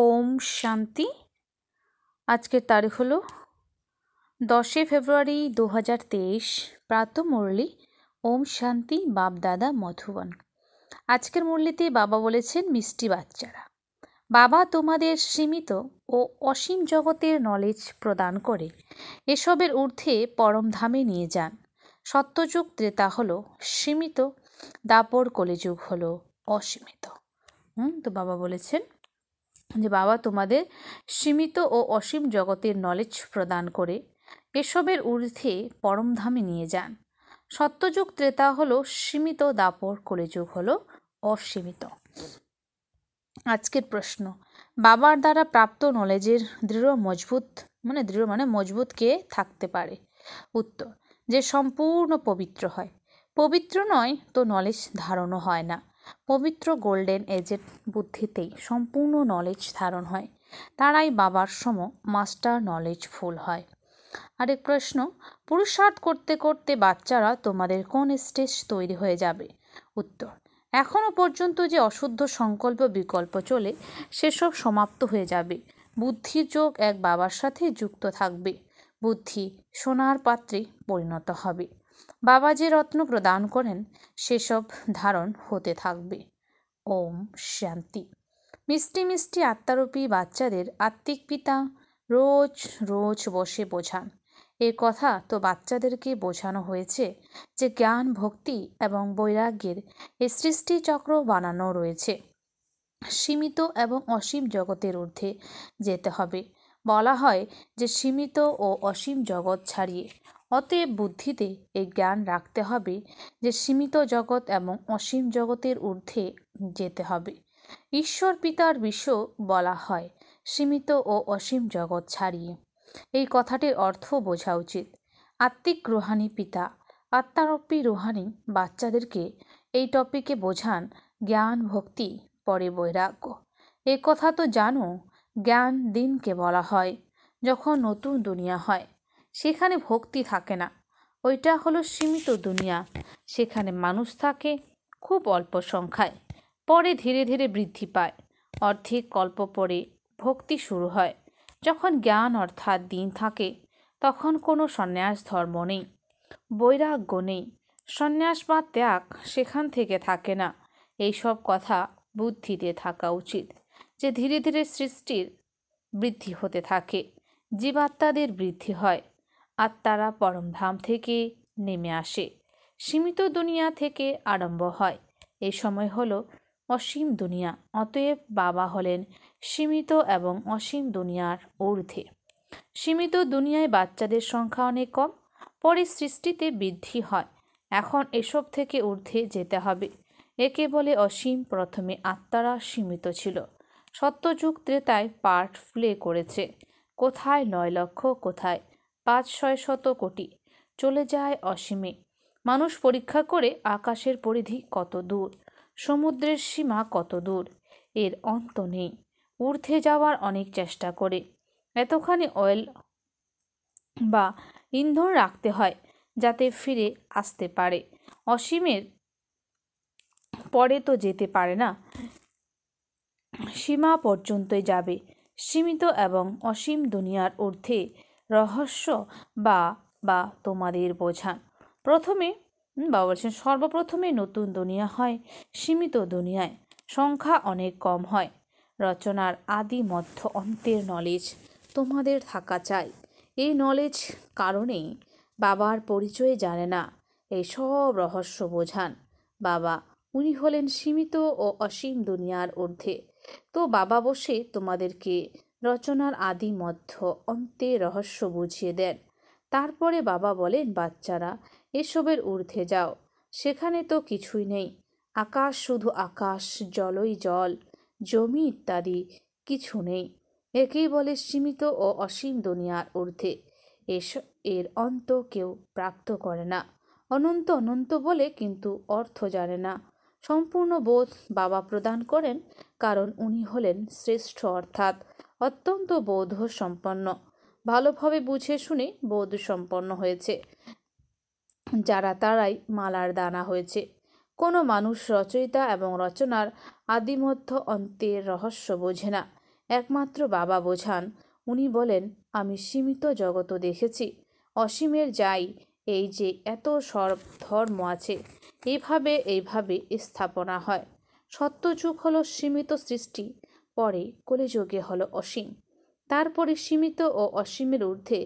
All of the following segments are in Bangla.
ওম শান্তি আজকের তারিখ হলো দশই ফেব্রুয়ারি দু হাজার তেইশ প্রাত মুরলী ওম শান্তি বাপ দাদা মধুবন আজকের মুরলিতে বাবা বলেছেন মিষ্টি বাচ্চারা বাবা তোমাদের সীমিত ও অসীম জগতের নলেজ প্রদান করে এসবের ঊর্ধ্বে পরমধামে নিয়ে যান সত্যযুগ ত্রেতা হলো সীমিত দাপর কলেযুগ হলো অসীমিত হুম তো বাবা বলেছেন যে বাবা তোমাদের সীমিত ও অসীম জগতের নলেজ প্রদান করে এসবের ঊর্ধ্বে পরমধামে নিয়ে যান সত্যযুগ ত্রেতা হলো সীমিত দাপর কলেযুগ হলো অসীমিত আজকের প্রশ্ন বাবার দ্বারা প্রাপ্ত নলেজের দৃঢ় মজবুত মানে দৃঢ় মানে মজবুত কে থাকতে পারে উত্তর যে সম্পূর্ণ পবিত্র হয় পবিত্র নয় তো নলেজ ধারণও হয় না পবিত্র গোল্ডেন এজের বুদ্ধিতেই সম্পূর্ণ নলেজ ধারণ হয় তারাই বাবার সম মাস্টার নলেজ ফুল হয় আরেক প্রশ্ন পুরুষার্থ করতে করতে বাচ্চারা তোমাদের কোন স্টেজ তৈরি হয়ে যাবে উত্তর এখনও পর্যন্ত যে অশুদ্ধ সংকল্প বিকল্প চলে সেসব সমাপ্ত হয়ে যাবে বুদ্ধি যোগ এক বাবার সাথে যুক্ত থাকবে বুদ্ধি সোনার পাত্রে পরিণত হবে বাবা যে রত্ন প্রদান করেন সেসব ধারণ হতে থাকবে ওম শান্তি মিষ্টি মিষ্টি আত্মারূপী বাচ্চাদের আত্মিক পিতা রোজ রোজ বসে বোঝান এ কথা তো বাচ্চাদেরকে বোঝানো হয়েছে যে জ্ঞান ভক্তি এবং বৈরাগ্যের এ সৃষ্টিচক্র বানানো রয়েছে সীমিত এবং অসীম জগতের ঊর্ধ্বে যেতে হবে বলা হয় যে সীমিত ও অসীম জগৎ ছাড়িয়ে অতএব বুদ্ধিতে এই জ্ঞান রাখতে হবে যে সীমিত জগৎ এবং অসীম জগতের ঊর্ধ্বে যেতে হবে ঈশ্বর পিতার বিশ্ব বলা হয় সীমিত ও অসীম জগৎ ছাড়িয়ে এই কথাটির অর্থ বোঝা উচিত আত্মিক রোহানি পিতা আত্মারপী রোহানি বাচ্চাদেরকে এই টপিকে বোঝান জ্ঞান ভক্তি পরে বৈরাগ্য এ কথা তো জানো জ্ঞান দিনকে বলা হয় যখন নতুন দুনিয়া হয় সেখানে ভক্তি থাকে না ওইটা হলো সীমিত দুনিয়া সেখানে মানুষ থাকে খুব অল্প সংখ্যায় পরে ধীরে ধীরে বৃদ্ধি পায় অর্ধেক কল্প পরে ভক্তি শুরু হয় যখন জ্ঞান অর্থাৎ দিন থাকে তখন কোনো সন্ন্যাস ধর্ম নেই বৈরাগ্য নেই সন্ন্যাস বা ত্যাগ সেখান থেকে থাকে না এইসব কথা বুদ্ধিতে থাকা উচিত যে ধীরে ধীরে সৃষ্টির বৃদ্ধি হতে থাকে জীবাত্মাদের বৃদ্ধি হয় আত্মারা পরমধাম থেকে নেমে আসে সীমিত দুনিয়া থেকে আরম্ভ হয় এই সময় হল অসীম দুনিয়া অতএব বাবা হলেন সীমিত এবং অসীম দুনিয়ার ঊর্ধ্বে সীমিত দুনিয়ায় বাচ্চাদের সংখ্যা অনেক কম পরে সৃষ্টিতে বৃদ্ধি হয় এখন এসব থেকে ঊর্ধ্বে যেতে হবে একে বলে অসীম প্রথমে আত্মারা সীমিত ছিল সত্যযুগ ত্রেতায় পার্ট প্লে করেছে কোথায় নয় লক্ষ কোথায় পাঁচ ছয় শত কোটি চলে যায় অসীমে মানুষ পরীক্ষা করে আকাশের পরিধি কত দূর সমুদ্রের সীমা কত দূর এর অন্ত নেই ঊর্ধ্বে যাওয়ার অনেক চেষ্টা করে এতখানি অয়েল বা ইন্ধন রাখতে হয় যাতে ফিরে আসতে পারে অসীমের পরে তো যেতে পারে না সীমা পর্যন্তই যাবে সীমিত এবং অসীম দুনিয়ার ঊর্ধ্বে রহস্য বা বা তোমাদের বোঝান প্রথমে বাবা বলছেন সর্বপ্রথমে নতুন দুনিয়া হয় সীমিত দুনিয়ায় সংখ্যা অনেক কম হয় রচনার আদি মধ্য অন্তের নলেজ তোমাদের থাকা চাই এই নলেজ কারণেই বাবার পরিচয় জানে না এই সব রহস্য বোঝান বাবা উনি হলেন সীমিত ও অসীম দুনিয়ার ঊর্ধ্বে তো বাবা বসে তোমাদেরকে রচনার আদি মধ্য অন্তে রহস্য বুঝিয়ে দেন তারপরে বাবা বলেন বাচ্চারা এসবের ঊর্ধ্বে যাও সেখানে তো কিছুই নেই আকাশ শুধু আকাশ জলই জল জমি ইত্যাদি কিছু নেই একেই বলে সীমিত ও অসীম দুনিয়ার ঊর্ধ্বে এস এর অন্ত কেউ প্রাপ্ত করে না অনন্ত অনন্ত বলে কিন্তু অর্থ জানে না সম্পূর্ণ বোধ বাবা প্রদান করেন কারণ উনি হলেন শ্রেষ্ঠ অর্থাৎ অত্যন্ত বোধ সম্পন্ন ভালোভাবে বুঝে শুনে বোধ সম্পন্ন হয়েছে যারা তারাই মালার দানা হয়েছে কোনো মানুষ রচয়িতা এবং রচনার আদিমধ্য অন্তের রহস্য বোঝে না একমাত্র বাবা বোঝান উনি বলেন আমি সীমিত জগত দেখেছি অসীমের যাই এই যে এত সর্ব ধর্ম আছে এইভাবে এইভাবে স্থাপনা হয় সত্যযুগ হলো সীমিত সৃষ্টি পরে কলিযোগে হলো অসীম তারপরে সীমিত ও অসীমের ঊর্ধ্বে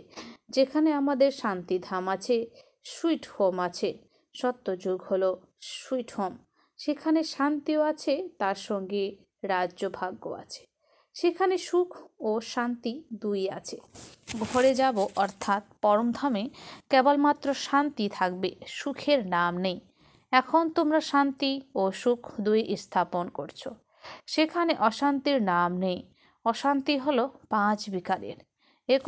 যেখানে আমাদের শান্তিধাম আছে সুইট হোম আছে সত্যযুগ হলো সুইট হোম সেখানে শান্তিও আছে তার সঙ্গে রাজ্য ভাগ্য আছে সেখানে সুখ ও শান্তি দুই আছে ঘরে যাব অর্থাৎ পরমধামে কেবলমাত্র শান্তি থাকবে সুখের নাম নেই এখন তোমরা শান্তি ও সুখ দুই স্থাপন করছো সেখানে অশান্তির নাম নেই অশান্তি হলো পাঁচ বিকারের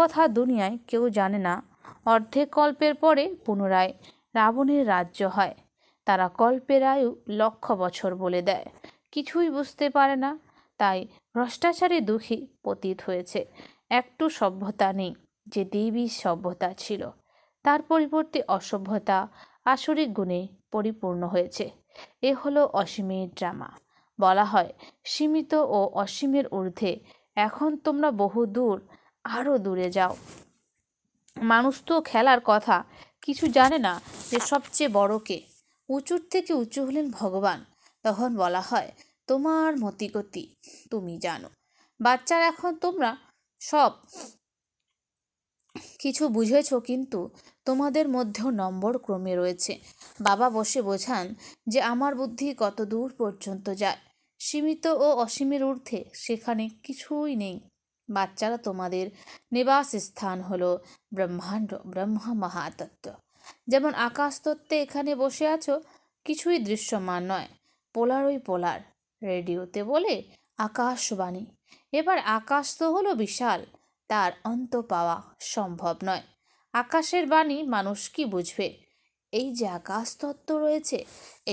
কথা দুনিয়ায় কেউ জানে না অর্ধেক কল্পের পরে পুনরায় রাবণের রাজ্য হয় তারা কল্পের আয়ু লক্ষ বছর বলে দেয় কিছুই বুঝতে পারে না তাই ভ্রষ্টাচারে দুঃখী পতিত হয়েছে একটু সভ্যতা নেই যে দেবী সভ্যতা ছিল তার পরিবর্তে অসভ্যতা আসরিক গুণে পরিপূর্ণ হয়েছে এ হলো অসীমের ড্রামা বলা হয় সীমিত ও অসীমের ঊর্ধ্বে এখন তোমরা বহু দূর আরও দূরে যাও মানুষ তো খেলার কথা কিছু জানে না যে সবচেয়ে বড় কে উঁচুর থেকে উঁচু হলেন ভগবান তখন বলা হয় তোমার মতিগতি তুমি জানো বাচ্চার এখন তোমরা সব কিছু বুঝেছ কিন্তু তোমাদের মধ্যেও নম্বর ক্রমে রয়েছে বাবা বসে বোঝান যে আমার বুদ্ধি কত দূর পর্যন্ত যায় সীমিত ও অসীমের ঊর্ধ্বে সেখানে কিছুই নেই বাচ্চারা তোমাদের নিবাস স্থান হলো ব্রহ্মাণ্ড ব্রহ্ম মহাতত্ত্ব যেমন আকাশতত্ত্বে এখানে বসে আছো কিছুই দৃশ্যমান নয় পোলার ওই পোলার রেডিওতে বলে আকাশবাণী এবার আকাশ তো হলো বিশাল তার অন্ত পাওয়া সম্ভব নয় আকাশের বাণী মানুষ কি বুঝবে এই যে আকাশতত্ত্ব রয়েছে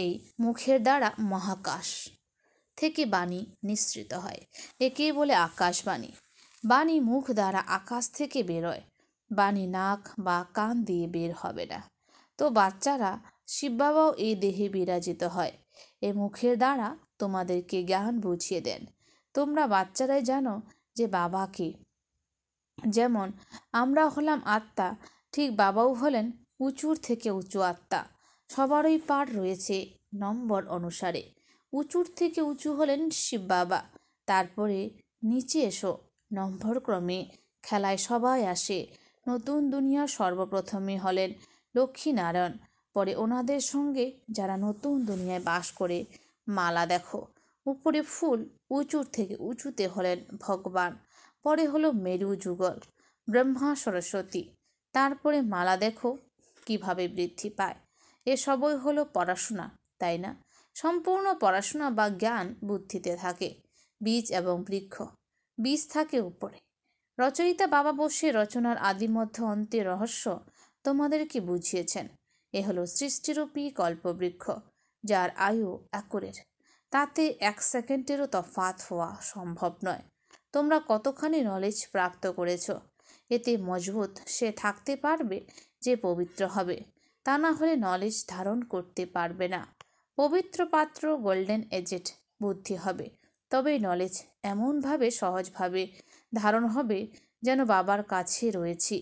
এই মুখের দ্বারা মহাকাশ থেকে বাণী নিঃসৃত হয় একেই বলে আকাশবাণী বাণী মুখ দ্বারা আকাশ থেকে বেরোয় বাণী নাক বা কান দিয়ে বের হবে না তো বাচ্চারা শিববাবাও এই দেহে বিরাজিত হয় এ মুখের দ্বারা তোমাদেরকে জ্ঞান বুঝিয়ে দেন তোমরা বাচ্চারাই জানো যে বাবা কি যেমন আমরা হলাম আত্মা ঠিক বাবাও হলেন উঁচুর থেকে উঁচু আত্মা সবারই পার রয়েছে নম্বর অনুসারে উঁচুর থেকে উঁচু হলেন শিব বাবা তারপরে নিচে এসো নম্বর ক্রমে খেলায় সবাই আসে নতুন দুনিয়া সর্বপ্রথমে হলেন লক্ষ্মীনারায়ণ পরে ওনাদের সঙ্গে যারা নতুন দুনিয়ায় বাস করে মালা দেখো উপরে ফুল উঁচুর থেকে উঁচুতে হলেন ভগবান পরে হলো মেরু যুগল ব্রহ্মা সরস্বতী তারপরে মালা দেখো কিভাবে বৃদ্ধি পায় এসবই হলো পড়াশোনা তাই না সম্পূর্ণ পড়াশোনা বা জ্ঞান বুদ্ধিতে থাকে বীজ এবং বৃক্ষ বীজ থাকে উপরে রচয়িতা বাবা বসে রচনার আদিমধ্য অন্তে রহস্য তোমাদেরকে বুঝিয়েছেন এ হলো সৃষ্টিরূপী কল্পবৃক্ষ যার আয়ু একরের তাতে এক সেকেন্ডেরও তফাত হওয়া সম্ভব নয় তোমরা কতখানি নলেজ প্রাপ্ত করেছ এতে মজবুত সে থাকতে পারবে যে পবিত্র হবে তা না হলে নলেজ ধারণ করতে পারবে না পবিত্র পাত্র গোল্ডেন এজেট বুদ্ধি হবে তবে নলেজ এমনভাবে সহজভাবে ধারণ হবে যেন বাবার কাছে রয়েছি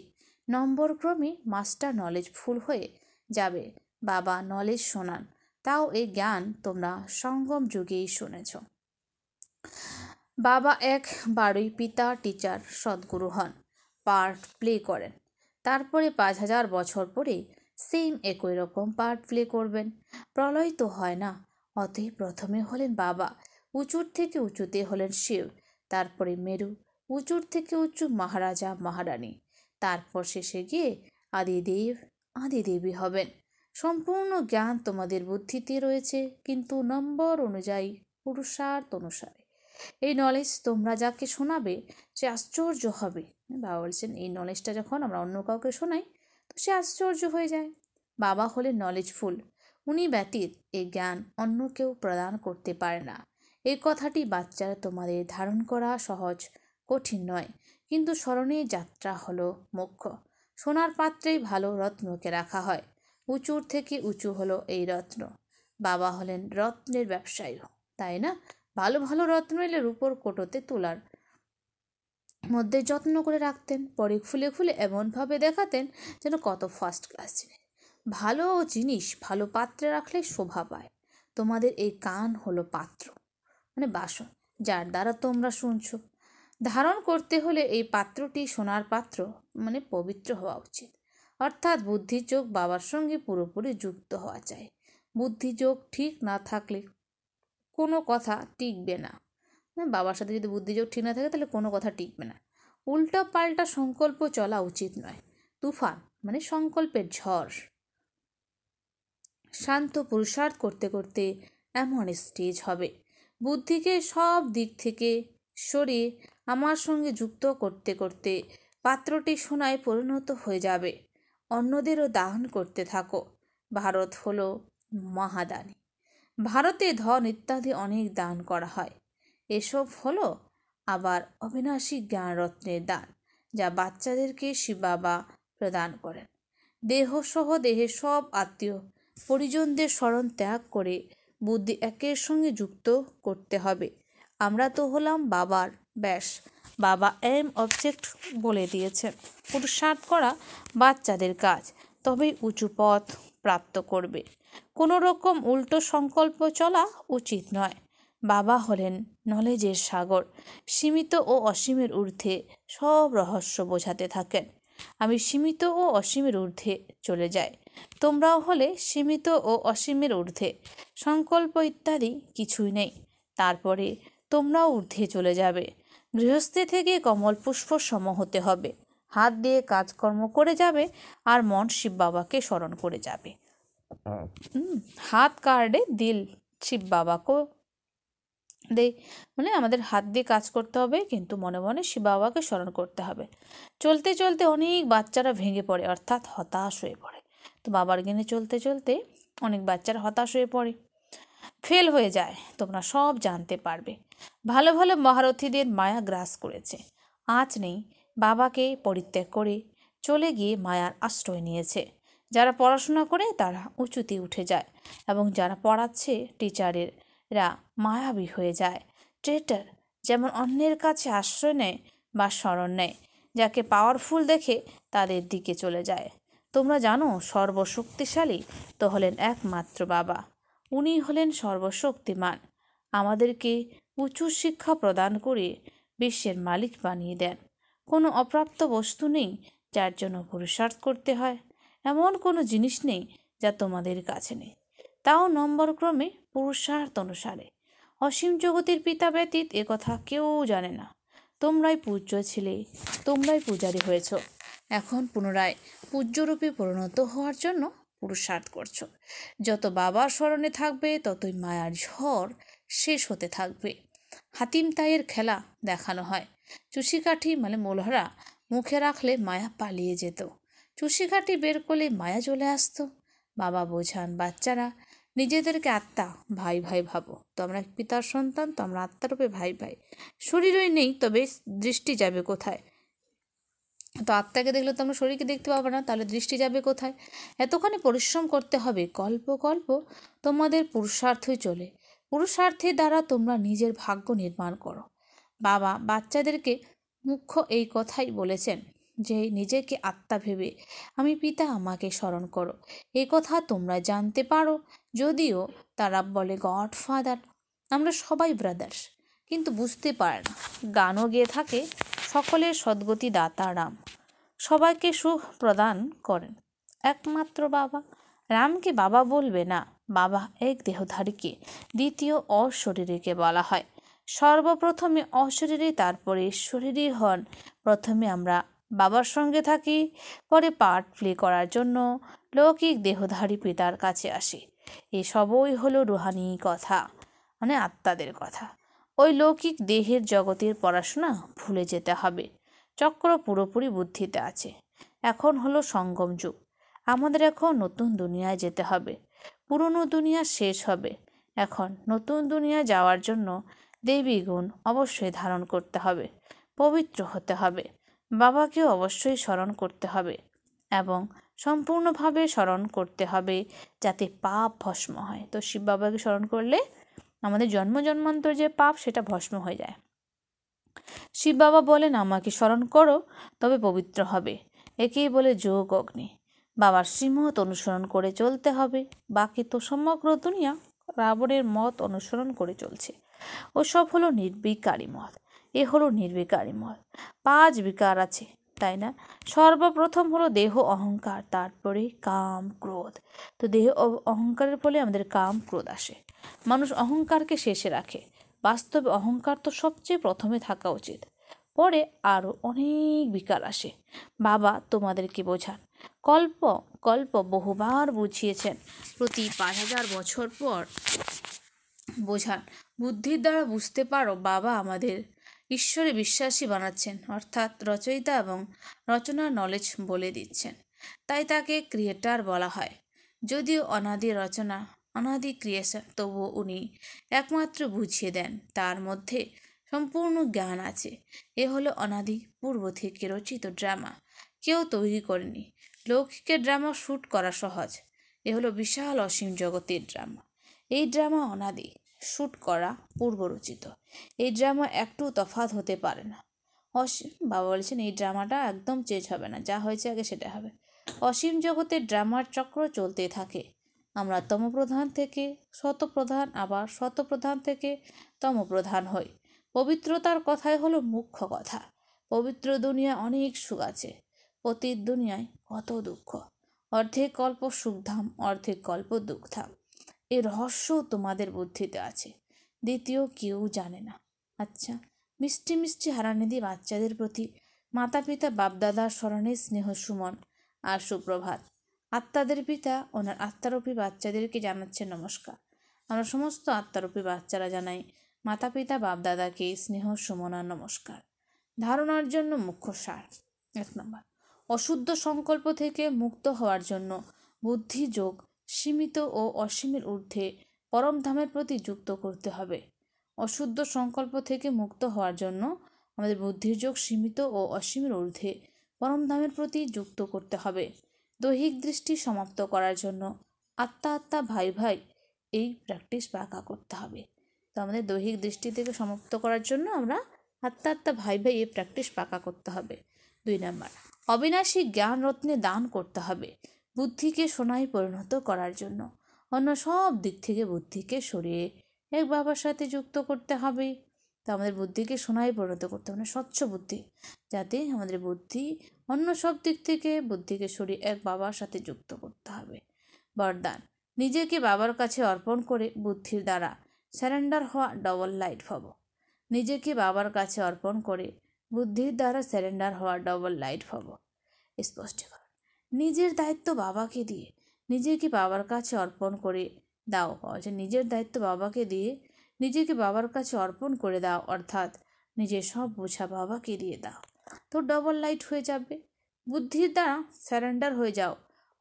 নম্বর ক্রমে মাস্টার নলেজ ফুল হয়ে যাবে বাবা নলেজ শোনান তাও এই জ্ঞান তোমরা সঙ্গম যুগেই শুনেছ বাবা এক বারোই পিতা টিচার সদ্গুরু হন পার্ট প্লে করেন তারপরে পাঁচ হাজার বছর পরে সেম একই রকম পার্ট প্লে করবেন প্রলয় তো হয় না অতএব প্রথমে হলেন বাবা উঁচুর থেকে উঁচুতে হলেন শিব তারপরে মেরু উঁচুর থেকে উঁচু মহারাজা মহারানী তারপর শেষে গিয়ে আদিদেব আদিদেবী হবেন সম্পূর্ণ জ্ঞান তোমাদের বুদ্ধিতে রয়েছে কিন্তু নম্বর অনুযায়ী পুরুষার্থ অনুসারে এই নলেজ তোমরা যাকে শোনাবে সে আশ্চর্য হবে বাবা বলছেন এই নলেজটা যখন আমরা অন্য কাউকে শোনাই সে আশ্চর্য হয়ে যায় বাবা হলেন নলেজফুল উনি ব্যতীত এই জ্ঞান অন্য কেউ প্রদান করতে পারে না এই কথাটি বাচ্চারা তোমাদের ধারণ করা সহজ কঠিন নয় কিন্তু স্মরণে যাত্রা হলো মুখ্য সোনার পাত্রেই ভালো রত্নকে রাখা হয় উঁচুর থেকে উঁচু হলো এই রত্ন বাবা হলেন রত্নের ব্যবসায়ী তাই না ভালো ভালো রত্ন এলে রূপোর কোটোতে তোলার মধ্যে যত্ন করে রাখতেন পরে খুলে খুলে এমনভাবে দেখাতেন যেন কত ফার্স্ট ক্লাস জিনিস ভালো জিনিস ভালো পাত্রে রাখলে শোভা পায় তোমাদের এই কান হলো পাত্র মানে বাসন যার দ্বারা তোমরা শুনছো ধারণ করতে হলে এই পাত্রটি সোনার পাত্র মানে পবিত্র হওয়া উচিত অর্থাৎ বুদ্ধিযোগ বাবার সঙ্গে পুরোপুরি যুক্ত হওয়া চাই বুদ্ধিযোগ ঠিক না থাকলে কোনো কথা টিকবে না হ্যাঁ, বাবার সাথে যদি বুদ্ধিযোগ ঠিক না থাকে তাহলে কোনো কথা টিকবে না উল্টা পাল্টা সংকল্প চলা উচিত নয় তুফান মানে সংকল্পের ঝড় শান্ত পুরুষার্থ করতে করতে এমন স্টেজ হবে বুদ্ধিকে সব দিক থেকে সরিয়ে আমার সঙ্গে যুক্ত করতে করতে পাত্রটি সোনায় পরিণত হয়ে যাবে অন্যদেরও দাহন করতে থাকো ভারত হলো মহাদানী ভারতে ধন ইত্যাদি অনেক দান করা হয় এসব হলো আবার অবিনাশী জ্ঞানরত্নের দান যা বাচ্চাদেরকে শিবাবা প্রদান করেন দেহসহ দেহের সব আত্মীয় পরিজনদের স্মরণ ত্যাগ করে বুদ্ধি একের সঙ্গে যুক্ত করতে হবে আমরা তো হলাম বাবার ব্যাস বাবা এম অবজেক্ট বলে দিয়েছেন পুরুষার্থ করা বাচ্চাদের কাজ তবে উঁচু পথ প্রাপ্ত করবে কোনো রকম উল্টো সংকল্প চলা উচিত নয় বাবা হলেন নলেজের সাগর সীমিত ও অসীমের ঊর্ধ্বে সব রহস্য বোঝাতে থাকেন আমি সীমিত ও অসীমের ঊর্ধ্বে চলে যাই তোমরাও হলে সীমিত ও অসীমের ঊর্ধ্বে সংকল্প ইত্যাদি কিছুই নেই তারপরে তোমরাও ঊর্ধ্বে চলে যাবে গৃহস্থে থেকে কমল পুষ্প সম হতে হবে হাত দিয়ে কাজকর্ম করে যাবে আর মন শিব বাবাকে স্মরণ করে যাবে হ্যাঁ। হাত কার্ডে দিল শিব বাবাকে দেই মানে আমাদের হাত দিয়ে কাজ করতে হবে কিন্তু মনে মনে সে বাবাকে স্মরণ করতে হবে চলতে চলতে অনেক বাচ্চারা ভেঙে পড়ে অর্থাৎ হতাশ হয়ে পড়ে তো বাবার গেনে চলতে চলতে অনেক বাচ্চারা হতাশ হয়ে পড়ে ফেল হয়ে যায় তোমরা সব জানতে পারবে ভালো ভালো মহারথীদের মায়া গ্রাস করেছে আজ নেই বাবাকে পরিত্যাগ করে চলে গিয়ে মায়ার আশ্রয় নিয়েছে যারা পড়াশোনা করে তারা উঁচুতে উঠে যায় এবং যারা পড়াচ্ছে টিচারের রা মায়াবী হয়ে যায় ট্রেটার যেমন অন্যের কাছে আশ্রয় নেয় বা স্মরণ নেয় যাকে পাওয়ারফুল দেখে তাদের দিকে চলে যায় তোমরা জানো সর্বশক্তিশালী তো হলেন একমাত্র বাবা উনি হলেন সর্বশক্তিমান আমাদেরকে উঁচু শিক্ষা প্রদান করে বিশ্বের মালিক বানিয়ে দেন কোনো অপ্রাপ্ত বস্তু নেই যার জন্য পুরুষার্থ করতে হয় এমন কোনো জিনিস নেই যা তোমাদের কাছে নেই তাও নম্বরক্রমে পুরুষার্থ অনুসারে অসীম জগতের পিতা ব্যতীত কথা কেউ জানে না তোমরাই পূজ্য ছিলে তোমরাই পূজারি হয়েছ এখন পুনরায় পূজ্যরূপে পরিণত হওয়ার জন্য পুরুষার্থ করছো যত বাবার স্মরণে থাকবে ততই মায়ার ঝড় শেষ হতে থাকবে হাতিম তাইয়ের খেলা দেখানো হয় চুষিকাঠি মানে মোলহরা মুখে রাখলে মায়া পালিয়ে যেত চুষিকাঠি বের করলে মায়া চলে আসতো বাবা বোঝান বাচ্চারা নিজেদেরকে আত্মা ভাই ভাই ভাবো তোমরা পিতার সন্তান তোমরা আত্মারূপে ভাই ভাই শরীরই নেই তবে দৃষ্টি যাবে কোথায় তো আত্মাকে দেখলে তোমরা শরীরকে দেখতে পাবো না তাহলে দৃষ্টি যাবে কোথায় এতখানি পরিশ্রম করতে হবে কল্প কল্প তোমাদের পুরুষার্থই চলে পুরুষার্থের দ্বারা তোমরা নিজের ভাগ্য নির্মাণ করো বাবা বাচ্চাদেরকে মুখ্য এই কথাই বলেছেন যে নিজেকে আত্মা ভেবে আমি পিতা আমাকে স্মরণ করো এ কথা তোমরা জানতে পারো যদিও তারা বলে গড ফাদার আমরা সবাই ব্রাদার্স কিন্তু বুঝতে পারে না গানও গেয়ে থাকে সকলের সদ্গতি দাতা রাম সবাইকে সুখ প্রদান করেন একমাত্র বাবা রামকে বাবা বলবে না বাবা এক দেহধারীকে দ্বিতীয় অশরীরীকে বলা হয় সর্বপ্রথমে অশরীরী তারপরে শরীরই হন প্রথমে আমরা বাবার সঙ্গে থাকি পরে পার্ট প্লে করার জন্য লৌকিক দেহধারী পিতার কাছে আসি এসবই হলো রুহানি কথা মানে আত্মাদের কথা ওই লৌকিক দেহের জগতের পড়াশোনা ভুলে যেতে হবে চক্র পুরোপুরি বুদ্ধিতে আছে এখন হলো সঙ্গম যুগ আমাদের এখন নতুন দুনিয়ায় যেতে হবে পুরনো দুনিয়া শেষ হবে এখন নতুন দুনিয়া যাওয়ার জন্য দেবী গুণ অবশ্যই ধারণ করতে হবে পবিত্র হতে হবে বাবাকেও অবশ্যই স্মরণ করতে হবে এবং সম্পূর্ণভাবে স্মরণ করতে হবে যাতে পাপ ভস্ম হয় তো শিব বাবাকে স্মরণ করলে আমাদের জন্ম জন্মান্তর যে পাপ সেটা ভস্ম হয়ে যায় শিব বাবা বলেন আমাকে স্মরণ করো তবে পবিত্র হবে একেই বলে যোগ অগ্নি বাবার শ্রীমত অনুসরণ করে চলতে হবে বাকি তো সমগ্র দুনিয়া রাবণের মত অনুসরণ করে চলছে ওসব হলো নির্বিকারী মত এ হলো নির্বিকারী মল পাঁচ বিকার আছে তাই না সর্বপ্রথম হলো দেহ অহংকার তারপরে কাম ক্রোধ তো দেহ অহংকারের ফলে আমাদের কাম ক্রোধ আসে মানুষ অহংকারকে শেষে রাখে বাস্তবে অহংকার তো সবচেয়ে প্রথমে থাকা উচিত পরে আরও অনেক বিকার আসে বাবা তোমাদেরকে বোঝান কল্প কল্প বহুবার বুঝিয়েছেন প্রতি পাঁচ হাজার বছর পর বোঝান বুদ্ধির দ্বারা বুঝতে পারো বাবা আমাদের ঈশ্বরে বিশ্বাসী বানাচ্ছেন অর্থাৎ রচয়িতা এবং রচনার নলেজ বলে দিচ্ছেন তাই তাকে ক্রিয়েটার বলা হয় যদিও অনাদি রচনা অনাদি ক্রিয়েশন তবুও উনি একমাত্র বুঝিয়ে দেন তার মধ্যে সম্পূর্ণ জ্ঞান আছে এ হলো অনাদি পূর্ব থেকে রচিত ড্রামা কেউ তৈরি করেনি লৌকিকের ড্রামা শ্যুট করা সহজ এ হলো বিশাল অসীম জগতের ড্রামা এই ড্রামা অনাদি শ্যুট করা পূর্বরচিত এই ড্রামা একটু তফাত হতে পারে না অসীম বাবা বলেছেন এই ড্রামাটা একদম চেঞ্জ হবে না যা হয়েছে আগে সেটা হবে অসীম জগতে ড্রামার চক্র চলতে থাকে আমরা তমপ্রধান থেকে শতপ্রধান আবার শতপ্রধান থেকে তমপ্রধান হই পবিত্রতার কথাই হলো মুখ্য কথা পবিত্র দুনিয়া অনেক সুখ আছে পতির দুনিয়ায় কত দুঃখ অর্ধেক কল্প সুখধাম অর্ধেক কল্প দুঃখধাম এ রহস্য তোমাদের বুদ্ধিতে আছে দ্বিতীয় কেউ জানে না আচ্ছা মিষ্টি মিষ্টি হারানিধি বাচ্চাদের প্রতি মাতা পিতা বাপদাদার স্মরণে স্নেহ সুমন আর সুপ্রভাত আত্মাদের পিতা ওনার আত্মারূপী বাচ্চাদেরকে জানাচ্ছে নমস্কার আমরা সমস্ত আত্মারূপী বাচ্চারা জানাই মাতা পিতা বাপদাদাকে স্নেহ সুমন আর নমস্কার ধারণার জন্য মুখ্য সার এক নম্বর অশুদ্ধ সংকল্প থেকে মুক্ত হওয়ার জন্য বুদ্ধি যোগ সীমিত ও অসীমের ঊর্ধ্বে পরমধামের প্রতি যুক্ত করতে হবে অশুদ্ধ সংকল্প থেকে মুক্ত হওয়ার জন্য আমাদের বুদ্ধির যোগ সীমিত ও অসীমের ঊর্ধ্বে পরমধামের প্রতি যুক্ত করতে হবে দৈহিক দৃষ্টি সমাপ্ত করার জন্য আত্মা আত্মা ভাই ভাই এই প্র্যাকটিস পাকা করতে হবে তো আমাদের দৈহিক দৃষ্টি থেকে সমাপ্ত করার জন্য আমরা আত্মা আত্মা ভাই ভাই এই প্র্যাকটিস পাকা করতে হবে দুই নাম্বার অবিনাশী জ্ঞান রত্নে দান করতে হবে বুদ্ধিকে সোনায় পরিণত করার জন্য অন্য সব দিক থেকে বুদ্ধিকে সরিয়ে এক বাবার সাথে যুক্ত করতে হবে তো আমাদের বুদ্ধিকে সোনায় পরিণত করতে হবে মানে স্বচ্ছ বুদ্ধি যাতে আমাদের বুদ্ধি অন্য সব দিক থেকে বুদ্ধিকে সরিয়ে এক বাবার সাথে যুক্ত করতে হবে বরদান নিজেকে বাবার কাছে অর্পণ করে বুদ্ধির দ্বারা স্যারেন্ডার হওয়া ডবল লাইট হব নিজেকে বাবার কাছে অর্পণ করে বুদ্ধির দ্বারা স্যারেন্ডার হওয়া ডবল লাইট হব স্পষ্টীকরণ নিজের দায়িত্ব বাবাকে দিয়ে নিজেকে বাবার কাছে অর্পণ করে দাও যে নিজের দায়িত্ব বাবাকে দিয়ে নিজেকে বাবার কাছে অর্পণ করে দাও অর্থাৎ নিজের সব বোঝা বাবাকে দিয়ে দাও তো ডবল লাইট হয়ে যাবে বুদ্ধির দ্বারা স্যারেন্ডার হয়ে যাও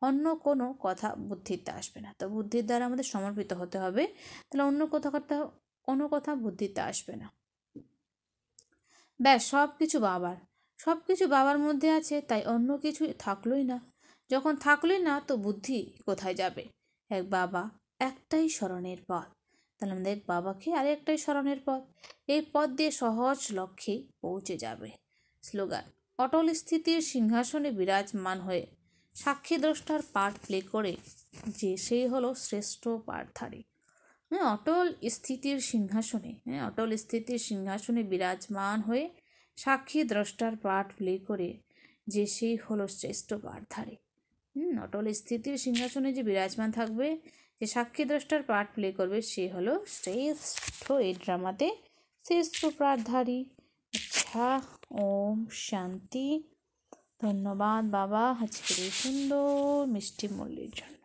অন্য কোনো কথা বুদ্ধিতে আসবে না তো বুদ্ধির দ্বারা আমাদের সমর্পিত হতে হবে তাহলে অন্য কথা কথা কোনো কথা বুদ্ধিতে আসবে না ব্যাস সব কিছু বাবার সব কিছু বাবার মধ্যে আছে তাই অন্য কিছু থাকলোই না যখন থাকলে না তো বুদ্ধি কোথায় যাবে এক বাবা একটাই স্মরণের পথ তাহলে আমাদের বাবাকে আর একটাই স্মরণের পথ এই পথ দিয়ে সহজ লক্ষ্যে পৌঁছে যাবে স্লোগান অটল স্থিতির সিংহাসনে বিরাজমান হয়ে সাক্ষী দ্রষ্টার পাঠ প্লে করে যে সেই হলো শ্রেষ্ঠ পাঠধারী হ্যাঁ অটল স্থিতির সিংহাসনে হ্যাঁ অটল স্থিতির সিংহাসনে বিরাজমান হয়ে সাক্ষী দ্রষ্টার পাঠ প্লে করে যে সেই হলো শ্রেষ্ঠ পাঠধারী অটল স্থিতির সিংহাসনে যে বিরাজমান থাকবে যে সাক্ষী দ্রষ্টার পার্ট প্লে করবে সে হলো শ্রেষ্ঠ এই ড্রামাতে শ্রেষ্ঠ প্রাধারী আচ্ছা ওম শান্তি ধন্যবাদ বাবা আজকের এই সুন্দর মিষ্টি মল্লির জন্য